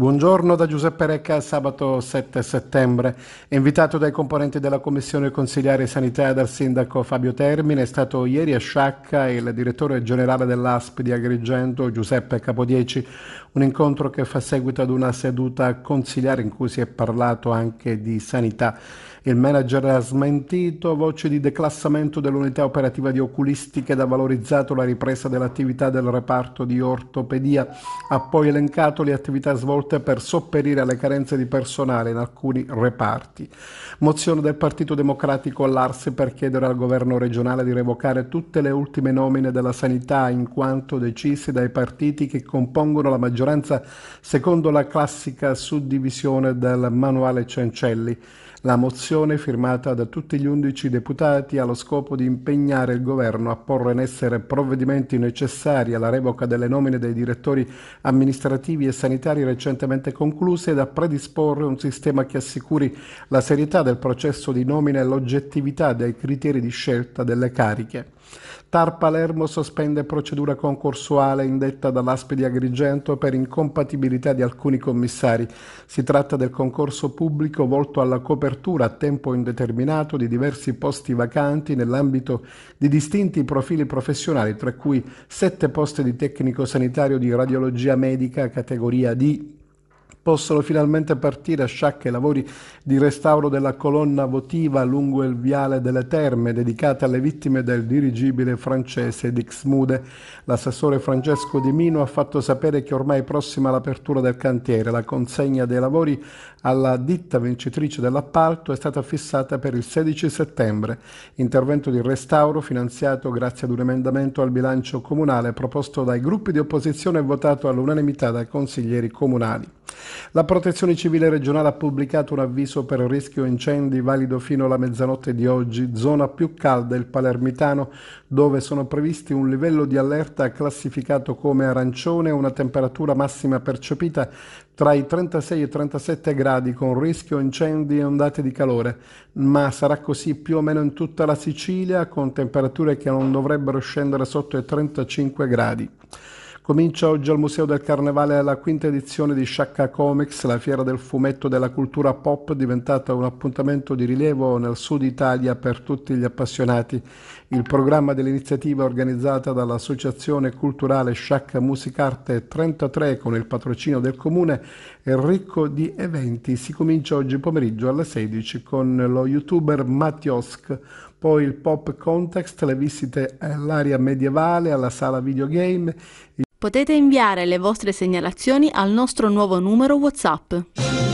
Buongiorno da Giuseppe Recca, sabato 7 settembre. Invitato dai componenti della Commissione Consigliare Sanità e dal Sindaco Fabio Termine, è stato ieri a Sciacca il direttore generale dell'ASP di Agrigento, Giuseppe Capodieci, un incontro che fa seguito ad una seduta consigliare in cui si è parlato anche di sanità. Il manager ha smentito voci di declassamento dell'unità operativa di oculistica ed ha valorizzato la ripresa dell'attività del reparto di ortopedia. Ha poi elencato le attività svolte ridotte per sopperire alle carenze di personale in alcuni reparti. Mozione del Partito Democratico all'Arsi per chiedere al governo regionale di revocare tutte le ultime nomine della sanità in quanto decise dai partiti che compongono la maggioranza secondo la classica suddivisione del manuale Cencelli. La mozione firmata da tutti gli undici deputati ha lo scopo di impegnare il governo a porre in essere provvedimenti necessari alla revoca delle nomine dei direttori amministrativi e sanitari recenti recentemente concluse, da predisporre un sistema che assicuri la serietà del processo di nomina e l'oggettività dei criteri di scelta delle cariche. TAR Palermo sospende procedura concorsuale indetta dall'ASP di Agrigento per incompatibilità di alcuni commissari. Si tratta del concorso pubblico volto alla copertura a tempo indeterminato di diversi posti vacanti nell'ambito di distinti profili professionali, tra cui sette posti di tecnico sanitario di radiologia medica categoria D Possono finalmente partire a sciacca i lavori di restauro della colonna votiva lungo il viale delle Terme dedicata alle vittime del dirigibile francese Dixmude. L'assessore Francesco Di Mino ha fatto sapere che ormai è prossima l'apertura del cantiere. La consegna dei lavori alla ditta vincitrice dell'appalto è stata fissata per il 16 settembre. Intervento di restauro finanziato grazie ad un emendamento al bilancio comunale proposto dai gruppi di opposizione e votato all'unanimità dai consiglieri comunali. La Protezione Civile regionale ha pubblicato un avviso per rischio incendi valido fino alla mezzanotte di oggi, zona più calda il palermitano, dove sono previsti un livello di allerta classificato come arancione e una temperatura massima percepita tra i 36 e i 37 gradi con rischio incendi e ondate di calore, ma sarà così più o meno in tutta la Sicilia con temperature che non dovrebbero scendere sotto i 35 gradi. Comincia oggi al Museo del Carnevale la quinta edizione di Sciacca Comics, la fiera del fumetto della cultura pop diventata un appuntamento di rilievo nel sud Italia per tutti gli appassionati. Il programma dell'iniziativa organizzata dall'Associazione Culturale Sciacca Arte 33 con il patrocinio del Comune è ricco di eventi. Si comincia oggi pomeriggio alle 16 con lo youtuber Mattiosk poi il pop context, le visite all'area medievale, alla sala videogame, Potete inviare le vostre segnalazioni al nostro nuovo numero WhatsApp.